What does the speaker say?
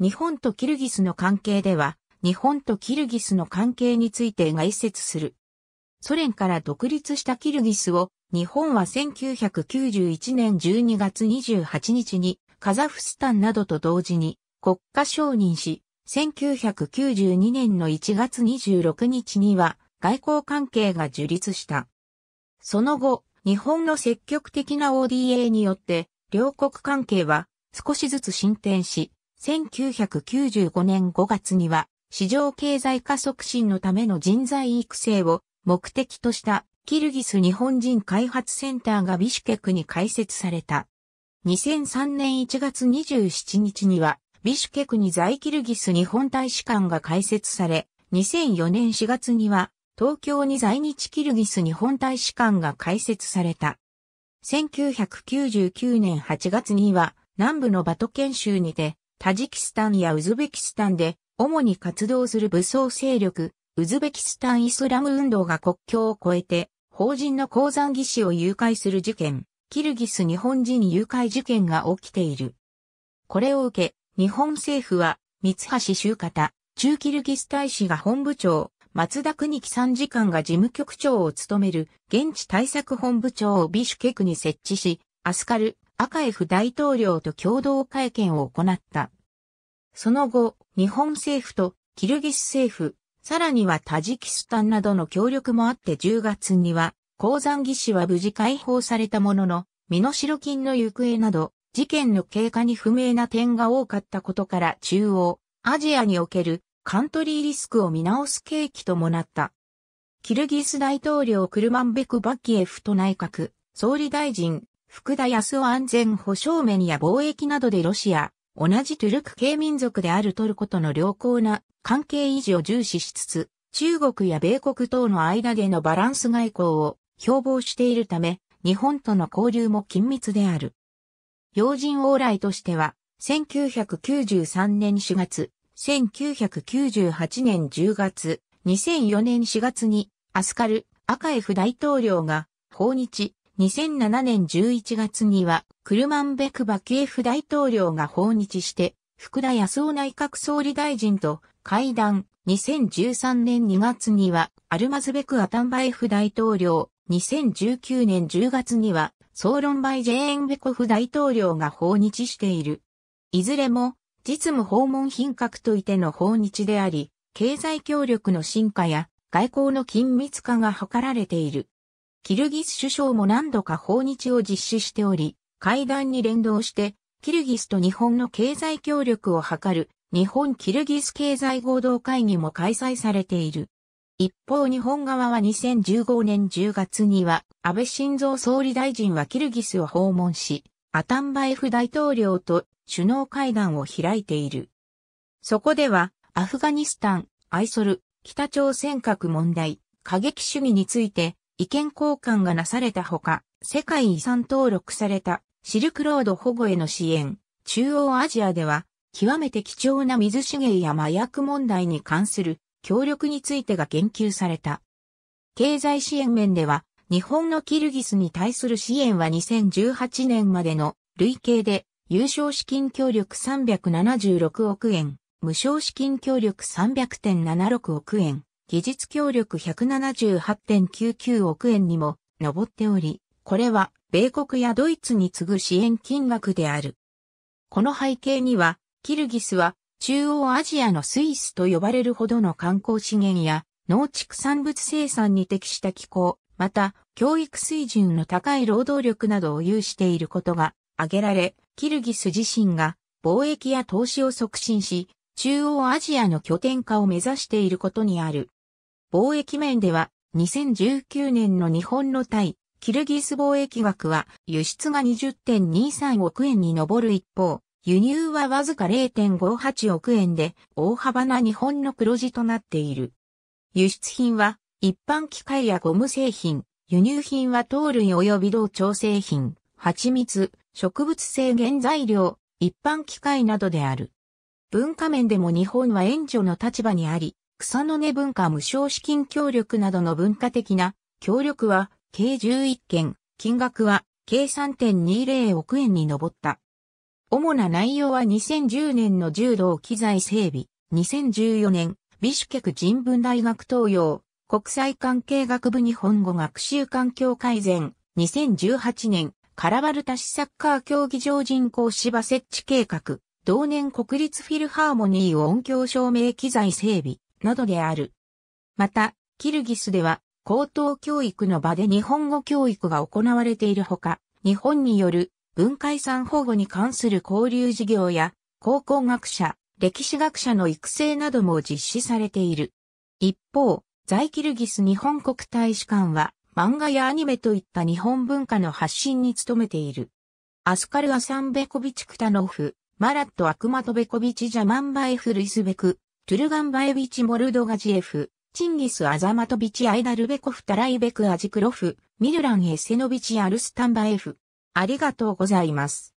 日本とキルギスの関係では、日本とキルギスの関係について概説する。ソ連から独立したキルギスを、日本は1991年12月28日に、カザフスタンなどと同時に国家承認し、1992年の1月26日には外交関係が樹立した。その後、日本の積極的な ODA によって、両国関係は少しずつ進展し、1995年5月には、市場経済化促進のための人材育成を目的としたキルギス日本人開発センターがビシュケクに開設された。2003年1月27日には、ビシュケクに在キルギス日本大使館が開設され、2004年4月には、東京に在日キルギス日本大使館が開設された。1999年8月には、南部のバトケン州にて、タジキスタンやウズベキスタンで、主に活動する武装勢力、ウズベキスタンイスラム運動が国境を越えて、法人の鉱山技師を誘拐する事件、キルギス日本人誘拐事件が起きている。これを受け、日本政府は、三橋修方、中キルギス大使が本部長、松田邦樹参事官が事務局長を務める現地対策本部長をビシュケクに設置し、アスカル、赤 F 大統領と共同会見を行った。その後、日本政府とキルギス政府、さらにはタジキスタンなどの協力もあって10月には、鉱山技師は無事解放されたものの、身代金の行方など、事件の経過に不明な点が多かったことから中央、アジアにおけるカントリーリスクを見直す契機ともなった。キルギス大統領クルマンベク・バキエフと内閣、総理大臣、福田康夫安全保障面や貿易などでロシア、同じトゥルク系民族であるトルコとの良好な関係維持を重視しつつ、中国や米国等の間でのバランス外交を標榜しているため、日本との交流も緊密である。要人往来としては、1993年4月、1998年10月、2004年4月に、アスカル、アカエフ大統領が、訪日、2007年11月には、クルマンベクバキエフ大統領が訪日して、福田康夫内閣総理大臣と会談。2013年2月には、アルマズベク・アタンバエフ大統領。2019年10月には、ソーロンバイ・ジェーンベコフ大統領が訪日している。いずれも、実務訪問品格といての訪日であり、経済協力の進化や外交の緊密化が図られている。キルギス首相も何度か訪日を実施しており、会談に連動して、キルギスと日本の経済協力を図る日本キルギス経済合同会議も開催されている。一方日本側は2015年10月には安倍晋三総理大臣はキルギスを訪問し、アタンバエフ大統領と首脳会談を開いている。そこではアフガニスタン、アイソル、北朝鮮核問題、過激主義について意見交換がなされたほか、世界遺産登録されたシルクロード保護への支援、中央アジアでは、極めて貴重な水資源や麻薬問題に関する協力についてが言及された。経済支援面では、日本のキルギスに対する支援は2018年までの累計で優勝資金協力376億円、無償資金協力300.76億円、技術協力178.99億円にも上っており、これは米国やドイツに次ぐ支援金額である。この背景には、キルギスは中央アジアのスイスと呼ばれるほどの観光資源や農畜産物生産に適した気候、また教育水準の高い労働力などを有していることが挙げられ、キルギス自身が貿易や投資を促進し、中央アジアの拠点化を目指していることにある。貿易面では、2019年の日本の対キルギス貿易額は輸出が20.23億円に上る一方、輸入はわずか0.58億円で大幅な日本の黒字となっている。輸出品は一般機械やゴム製品、輸入品は糖類及び同調製品、蜂蜜、植物性原材料、一般機械などである。文化面でも日本は援助の立場にあり、草の根文化無償資金協力などの文化的な協力は計11件、金額は計3.20億円に上った。主な内容は2010年の柔道機材整備、2014年、ビシュケク人文大学東洋、国際関係学部日本語学習環境改善、2018年、カラバルタ市サッカー競技場人工芝設置計画、同年国立フィルハーモニー音響照明機材整備、などである。また、キルギスでは、高等教育の場で日本語教育が行われているほか、日本による文化遺産保護に関する交流事業や、高校学者、歴史学者の育成なども実施されている。一方、在キルギス日本国大使館は、漫画やアニメといった日本文化の発信に努めている。アスカル・アサンベコビチ・クタノフ、マラット・アクマトベコビチ・ジャマンバエフ・ルイスベク、トゥルガンバエビチ・モルドガジエフ、チンギス・アザマトビチ・アイダルベコフ・タライベク・アジクロフ、ミルラン・エセノビチ・アルスタンバエフ。ありがとうございます。